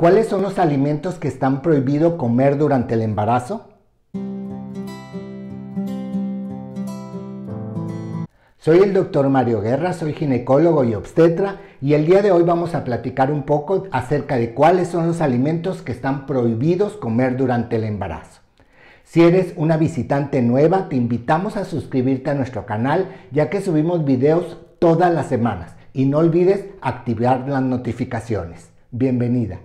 ¿Cuáles son los alimentos que están prohibidos comer durante el embarazo? Soy el doctor Mario Guerra, soy ginecólogo y obstetra y el día de hoy vamos a platicar un poco acerca de cuáles son los alimentos que están prohibidos comer durante el embarazo. Si eres una visitante nueva, te invitamos a suscribirte a nuestro canal ya que subimos videos todas las semanas y no olvides activar las notificaciones. Bienvenida.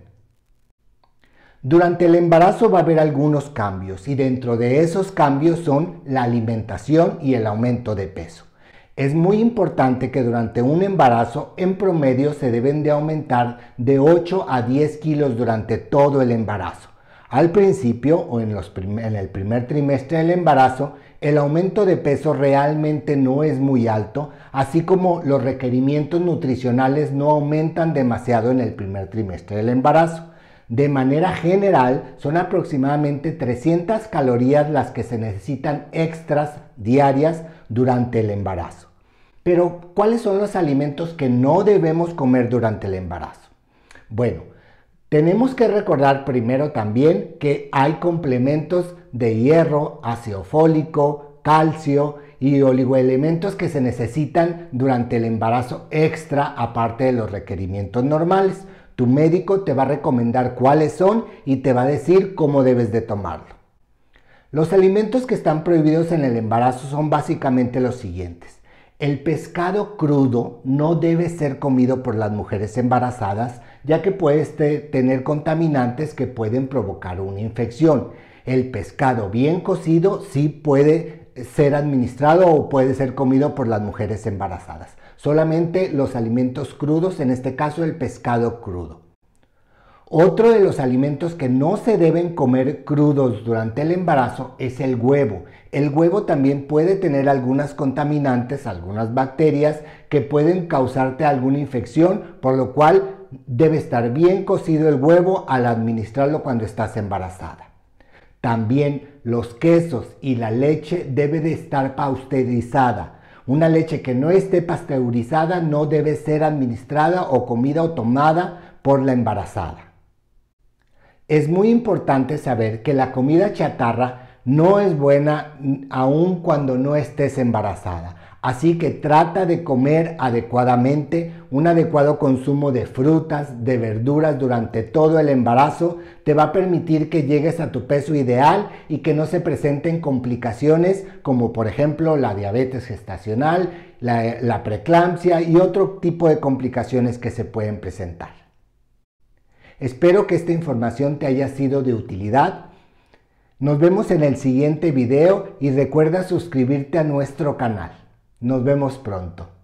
Durante el embarazo va a haber algunos cambios y dentro de esos cambios son la alimentación y el aumento de peso. Es muy importante que durante un embarazo en promedio se deben de aumentar de 8 a 10 kilos durante todo el embarazo. Al principio o en, en el primer trimestre del embarazo, el aumento de peso realmente no es muy alto, así como los requerimientos nutricionales no aumentan demasiado en el primer trimestre del embarazo. De manera general, son aproximadamente 300 calorías las que se necesitan extras diarias durante el embarazo. Pero, ¿cuáles son los alimentos que no debemos comer durante el embarazo? Bueno, tenemos que recordar primero también que hay complementos de hierro, ácido fólico, calcio y oligoelementos que se necesitan durante el embarazo extra aparte de los requerimientos normales. Tu médico te va a recomendar cuáles son y te va a decir cómo debes de tomarlo. Los alimentos que están prohibidos en el embarazo son básicamente los siguientes. El pescado crudo no debe ser comido por las mujeres embarazadas ya que puede tener contaminantes que pueden provocar una infección. El pescado bien cocido sí puede ser administrado o puede ser comido por las mujeres embarazadas. Solamente los alimentos crudos, en este caso el pescado crudo. Otro de los alimentos que no se deben comer crudos durante el embarazo es el huevo. El huevo también puede tener algunas contaminantes, algunas bacterias que pueden causarte alguna infección, por lo cual debe estar bien cocido el huevo al administrarlo cuando estás embarazada. También los quesos y la leche debe de estar pasteurizada. Una leche que no esté pasteurizada no debe ser administrada o comida o tomada por la embarazada. Es muy importante saber que la comida chatarra no es buena aun cuando no estés embarazada. Así que trata de comer adecuadamente, un adecuado consumo de frutas, de verduras durante todo el embarazo te va a permitir que llegues a tu peso ideal y que no se presenten complicaciones como por ejemplo la diabetes gestacional, la, la preeclampsia y otro tipo de complicaciones que se pueden presentar. Espero que esta información te haya sido de utilidad. Nos vemos en el siguiente video y recuerda suscribirte a nuestro canal. Nos vemos pronto.